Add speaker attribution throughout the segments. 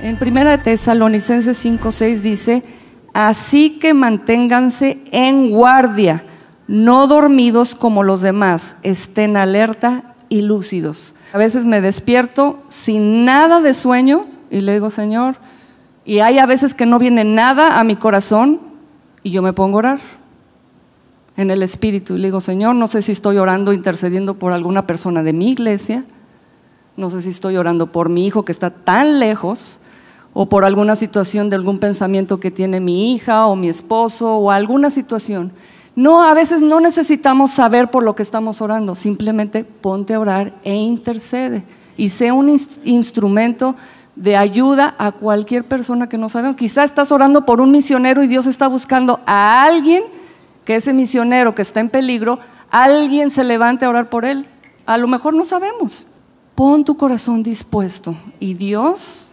Speaker 1: En primera de Tesalonicenses 5:6 dice, "Así que manténganse en guardia, no dormidos como los demás, estén alerta y lúcidos." A veces me despierto sin nada de sueño y le digo, "Señor, y hay a veces que no viene nada a mi corazón y yo me pongo a orar en el espíritu y le digo, Señor, no sé si estoy orando, intercediendo por alguna persona de mi iglesia, no sé si estoy orando por mi hijo que está tan lejos, o por alguna situación de algún pensamiento que tiene mi hija o mi esposo o alguna situación. No, a veces no necesitamos saber por lo que estamos orando, simplemente ponte a orar e intercede y sea un instrumento de ayuda a cualquier persona que no sabemos. Quizá estás orando por un misionero y Dios está buscando a alguien que ese misionero que está en peligro, alguien se levante a orar por él. A lo mejor no sabemos. Pon tu corazón dispuesto y Dios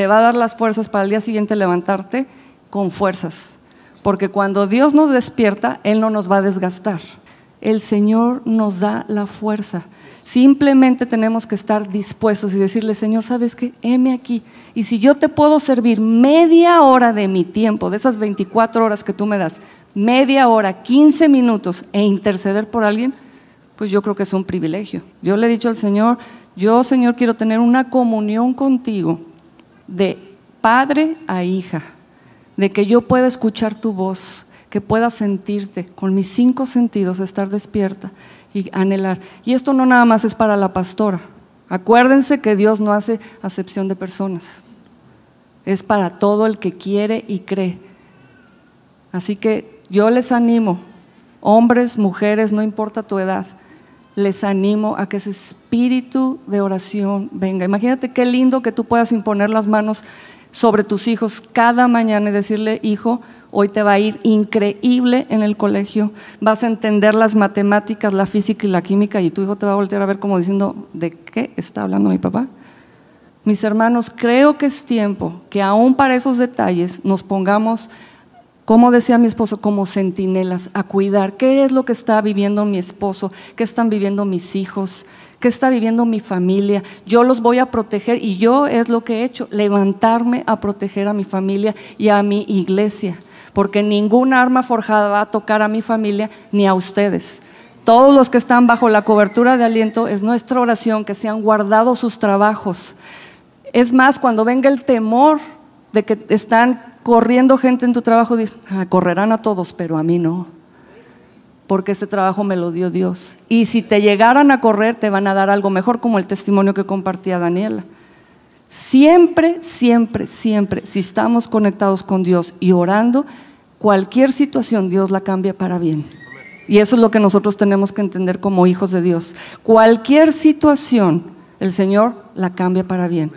Speaker 1: te va a dar las fuerzas para el día siguiente levantarte con fuerzas. Porque cuando Dios nos despierta, Él no nos va a desgastar. El Señor nos da la fuerza. Simplemente tenemos que estar dispuestos y decirle, Señor, ¿sabes qué? Heme aquí. Y si yo te puedo servir media hora de mi tiempo, de esas 24 horas que tú me das, media hora, 15 minutos e interceder por alguien, pues yo creo que es un privilegio. Yo le he dicho al Señor, yo Señor quiero tener una comunión contigo de padre a hija, de que yo pueda escuchar tu voz, que pueda sentirte con mis cinco sentidos, estar despierta y anhelar. Y esto no nada más es para la pastora. Acuérdense que Dios no hace acepción de personas. Es para todo el que quiere y cree. Así que yo les animo, hombres, mujeres, no importa tu edad, les animo a que ese espíritu de oración venga. Imagínate qué lindo que tú puedas imponer las manos sobre tus hijos cada mañana y decirle, hijo, hoy te va a ir increíble en el colegio, vas a entender las matemáticas, la física y la química y tu hijo te va a voltear a ver como diciendo, ¿de qué está hablando mi papá? Mis hermanos, creo que es tiempo que aún para esos detalles nos pongamos como decía mi esposo, como centinelas, a cuidar qué es lo que está viviendo mi esposo, qué están viviendo mis hijos, qué está viviendo mi familia. Yo los voy a proteger y yo es lo que he hecho, levantarme a proteger a mi familia y a mi iglesia, porque ningún arma forjada va a tocar a mi familia ni a ustedes. Todos los que están bajo la cobertura de aliento, es nuestra oración que se han guardado sus trabajos. Es más, cuando venga el temor, de que están corriendo gente en tu trabajo, ah, correrán a todos, pero a mí no, porque este trabajo me lo dio Dios. Y si te llegaran a correr, te van a dar algo mejor, como el testimonio que compartía Daniela. Siempre, siempre, siempre, si estamos conectados con Dios y orando, cualquier situación Dios la cambia para bien. Y eso es lo que nosotros tenemos que entender como hijos de Dios. Cualquier situación, el Señor la cambia para bien.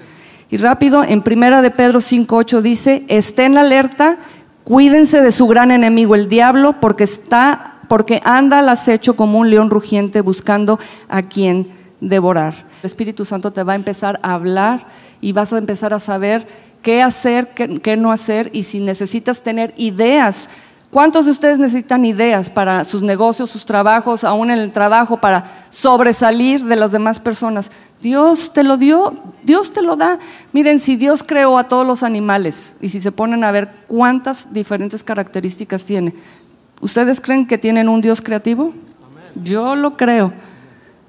Speaker 1: Y rápido, en primera de Pedro 5.8 dice, estén alerta, cuídense de su gran enemigo, el diablo, porque está porque anda al acecho como un león rugiente buscando a quien devorar. El Espíritu Santo te va a empezar a hablar y vas a empezar a saber qué hacer, qué, qué, no hacer y si necesitas tener ideas. ¿Cuántos de ustedes necesitan ideas para sus negocios, sus trabajos, aún en el trabajo, para sobresalir de las demás personas? Dios te lo dio, Dios te lo da. Miren, si Dios creó a todos los animales y si se ponen a ver cuántas diferentes características tiene, ¿ustedes creen que tienen un Dios creativo? Yo lo creo.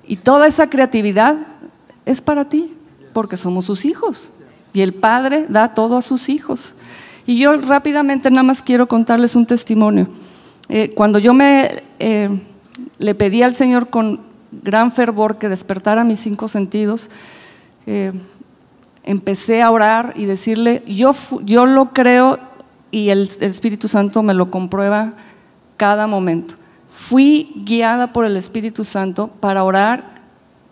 Speaker 1: Y toda esa creatividad es para ti, porque somos sus hijos. Y el Padre da todo a sus hijos. Y yo rápidamente nada más quiero contarles un testimonio. Eh, cuando yo me eh, le pedí al Señor con gran fervor que despertara mis cinco sentidos, eh, empecé a orar y decirle, yo, lo creo y el, Espíritu Santo me lo comprueba cada momento. Fui guiada por el Espíritu Santo para orar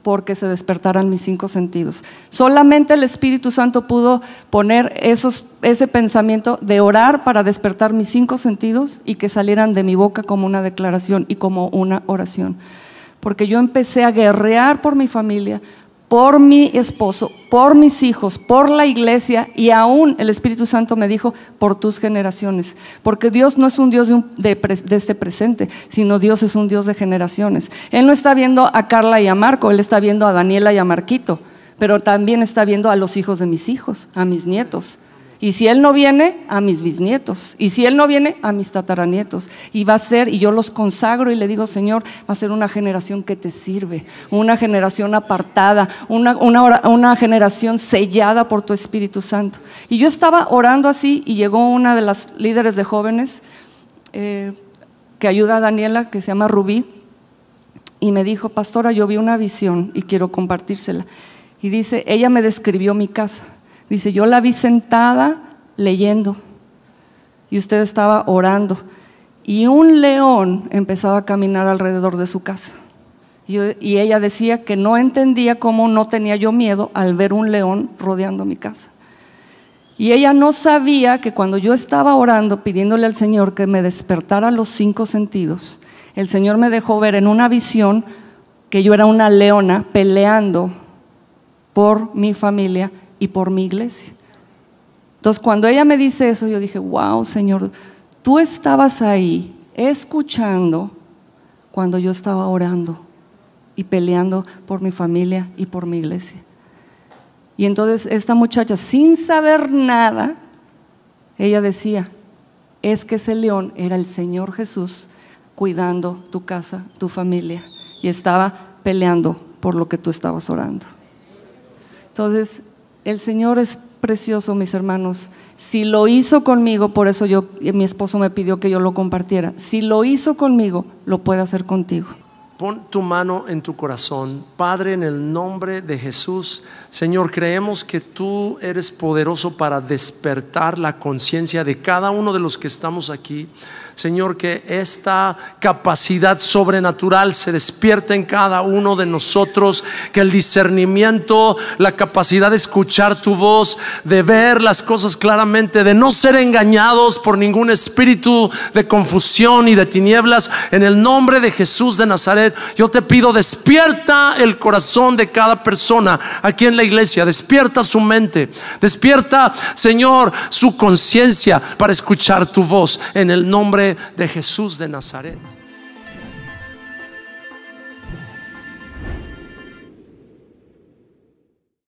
Speaker 1: porque se despertaran mis cinco sentidos. Solamente el Espíritu Santo pudo poner esos, ese pensamiento de orar para despertar mis cinco sentidos y que salieran de mi boca como una declaración y como una oración. Porque yo empecé a guerrear por mi familia, por mi esposo, por mis hijos, por la iglesia y aún el Espíritu Santo me dijo, por tus generaciones. Porque Dios no es un Dios de, este presente, sino Dios es un Dios de generaciones. Él no está viendo a Carla y a Marco, Él está viendo a Daniela y a Marquito, pero también está viendo a los hijos de mis hijos, a mis nietos. Y si él no viene, a mis bisnietos. Y si él no viene, a mis tataranietos. Y va a ser, y yo los consagro y le digo, Señor, va a ser una generación que te sirve, una generación apartada, una, generación sellada por tu Espíritu Santo. Y yo estaba orando así y llegó una de las líderes de jóvenes eh, que ayuda a Daniela, que se llama Rubí, y me dijo, pastora, yo vi una visión y quiero compartírsela. Y dice, ella me describió mi casa. Dice, yo la vi sentada leyendo y usted estaba orando. Y un león empezaba a caminar alrededor de su casa. Y, ella decía que no entendía cómo no tenía yo miedo al ver un león rodeando mi casa. Y ella no sabía que cuando yo estaba orando pidiéndole al Señor que me despertara los cinco sentidos, el Señor me dejó ver en una visión que yo era una leona peleando por mi familia y por mi iglesia. Entonces, cuando ella me dice eso, yo dije, wow, Señor, tú estabas ahí escuchando cuando yo estaba orando y peleando por mi familia y por mi iglesia. Y entonces esta muchacha, sin saber nada, ella decía, es que ese león era el Señor Jesús cuidando tu casa, tu familia, y estaba peleando por lo que tú estabas orando. Entonces, el Señor es precioso, mis hermanos. Si lo hizo conmigo, por eso yo, mi esposo me pidió que yo lo compartiera. Si lo hizo conmigo, lo puede hacer contigo.
Speaker 2: Pon tu mano en tu corazón, Padre, en el nombre de Jesús. Señor, creemos que tú eres poderoso para despertar la conciencia de cada uno de los que estamos aquí. Señor, que esta capacidad sobrenatural se despierte en cada uno de nosotros, que el discernimiento, la capacidad de escuchar tu voz, de ver las cosas claramente, de no ser engañados por ningún espíritu de confusión y de tinieblas, en el nombre de Jesús de Nazaret, yo te pido, despierta el corazón de cada persona aquí en la iglesia, despierta su mente, despierta, Señor, su conciencia para escuchar tu voz en el nombre de Jesús de Nazaret.